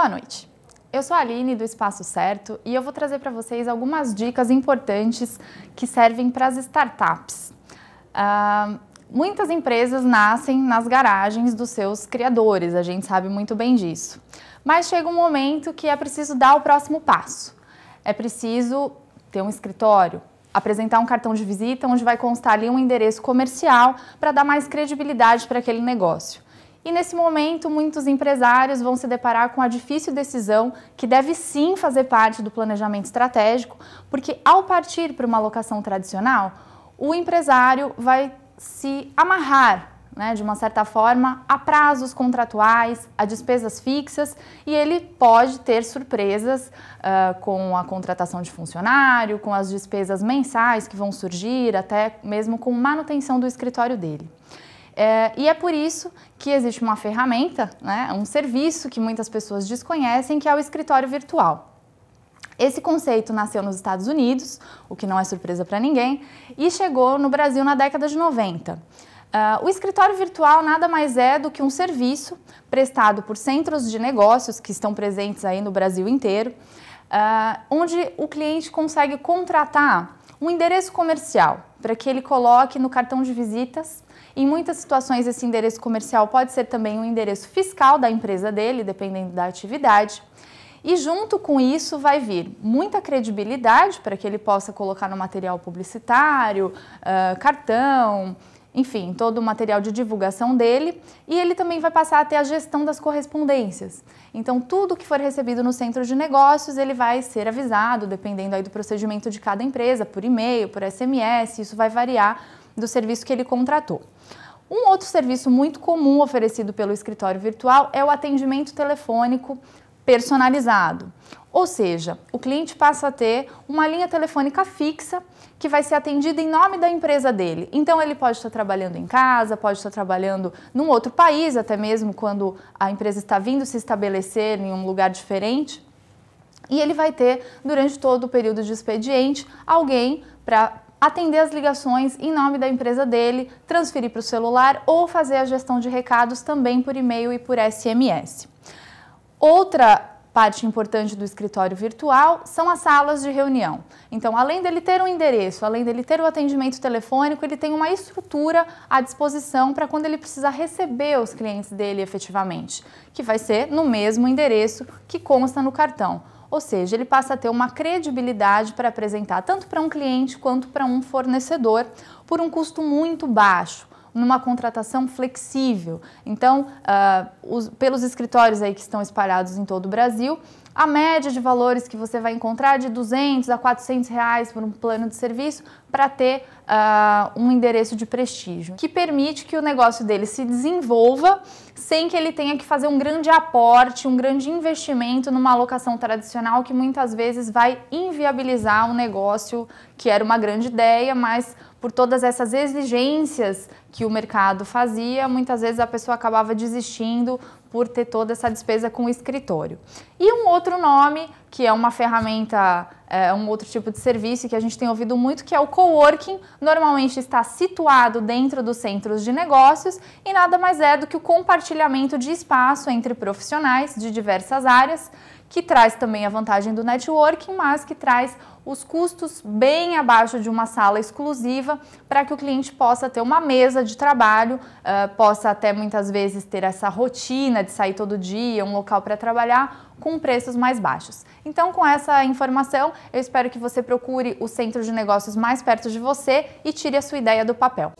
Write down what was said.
Boa noite. Eu sou a Aline do Espaço Certo e eu vou trazer para vocês algumas dicas importantes que servem para as startups. Uh, muitas empresas nascem nas garagens dos seus criadores, a gente sabe muito bem disso. Mas chega um momento que é preciso dar o próximo passo. É preciso ter um escritório, apresentar um cartão de visita onde vai constar ali um endereço comercial para dar mais credibilidade para aquele negócio. E nesse momento, muitos empresários vão se deparar com a difícil decisão que deve sim fazer parte do planejamento estratégico, porque ao partir para uma locação tradicional, o empresário vai se amarrar, né, de uma certa forma, a prazos contratuais, a despesas fixas e ele pode ter surpresas uh, com a contratação de funcionário, com as despesas mensais que vão surgir, até mesmo com manutenção do escritório dele. É, e é por isso que existe uma ferramenta, né, um serviço que muitas pessoas desconhecem, que é o escritório virtual. Esse conceito nasceu nos Estados Unidos, o que não é surpresa para ninguém, e chegou no Brasil na década de 90. Uh, ah, o escritório virtual nada mais é do que um serviço prestado por centros de negócios que estão presentes aí no Brasil inteiro, uh, onde o cliente consegue contratar um endereço comercial, para que ele coloque no cartão de visitas. Em muitas situações, esse endereço comercial pode ser também um endereço fiscal da empresa dele, dependendo da atividade. E junto com isso vai vir muita credibilidade para que ele possa colocar no material publicitário, uh, cartão, enfim, todo o material de divulgação dele e ele também vai passar a ter a gestão das correspondências. Então, tudo que for recebido no centro de negócios, ele vai ser avisado, dependendo aí do procedimento de cada empresa, por e-mail, por SMS, isso vai variar do serviço que ele contratou. Um outro serviço muito comum oferecido pelo escritório virtual é o atendimento telefônico personalizado. Ou seja, o cliente passa a ter uma linha telefônica fixa que vai ser atendida em nome da empresa dele. Então ele pode estar trabalhando em casa, pode estar trabalhando num outro país, até mesmo quando a empresa está vindo se estabelecer em um lugar diferente. E ele vai ter, durante todo o período de expediente, alguém para atender as ligações em nome da empresa dele, transferir para o celular ou fazer a gestão de recados também por e-mail e por SMS. Outra parte importante do escritório virtual são as salas de reunião. Então, além dele ter um endereço, além dele ter o atendimento telefônico, ele tem uma estrutura à disposição para quando ele precisar receber os clientes dele efetivamente, que vai ser no mesmo endereço que consta no cartão. Ou seja, ele passa a ter uma credibilidade para apresentar tanto para um cliente quanto para um fornecedor por um custo muito baixo numa contratação flexível. Então, uh, os, pelos escritórios aí que estão espalhados em todo o Brasil, a média de valores que você vai encontrar é de 200 a 400 reais por um plano de serviço para ter uh, um endereço de prestígio, que permite que o negócio dele se desenvolva sem que ele tenha que fazer um grande aporte, um grande investimento numa alocação tradicional que muitas vezes vai inviabilizar um negócio que era uma grande ideia, mas por todas essas exigências que o mercado fazia, muitas vezes a pessoa acabava desistindo por ter toda essa despesa com o escritório. E um outro nome, que é uma ferramenta, é, um outro tipo de serviço que a gente tem ouvido muito, que é o coworking, normalmente está situado dentro dos centros de negócios e nada mais é do que o compartilhamento de espaço entre profissionais de diversas áreas que traz também a vantagem do networking, mas que traz os custos bem abaixo de uma sala exclusiva para que o cliente possa ter uma mesa de trabalho, uh, possa até muitas vezes ter essa rotina de sair todo dia, um local para trabalhar com preços mais baixos. Então, com essa informação, eu espero que você procure o centro de negócios mais perto de você e tire a sua ideia do papel.